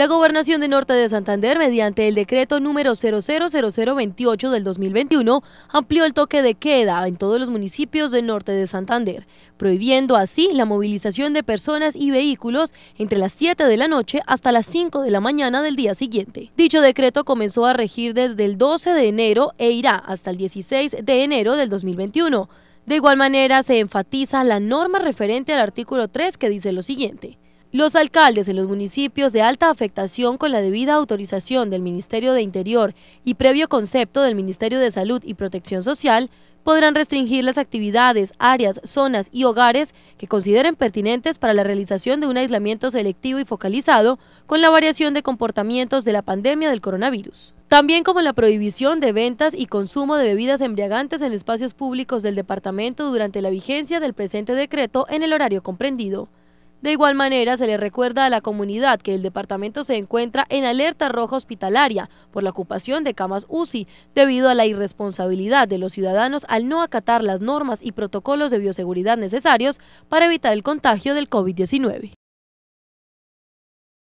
La Gobernación de Norte de Santander, mediante el decreto número 000028 del 2021, amplió el toque de queda en todos los municipios del norte de Santander, prohibiendo así la movilización de personas y vehículos entre las 7 de la noche hasta las 5 de la mañana del día siguiente. Dicho decreto comenzó a regir desde el 12 de enero e irá hasta el 16 de enero del 2021. De igual manera, se enfatiza la norma referente al artículo 3 que dice lo siguiente. Los alcaldes en los municipios de alta afectación con la debida autorización del Ministerio de Interior y previo concepto del Ministerio de Salud y Protección Social podrán restringir las actividades, áreas, zonas y hogares que consideren pertinentes para la realización de un aislamiento selectivo y focalizado con la variación de comportamientos de la pandemia del coronavirus. También como la prohibición de ventas y consumo de bebidas embriagantes en espacios públicos del departamento durante la vigencia del presente decreto en el horario comprendido. De igual manera, se le recuerda a la comunidad que el departamento se encuentra en alerta roja hospitalaria por la ocupación de camas UCI debido a la irresponsabilidad de los ciudadanos al no acatar las normas y protocolos de bioseguridad necesarios para evitar el contagio del COVID-19.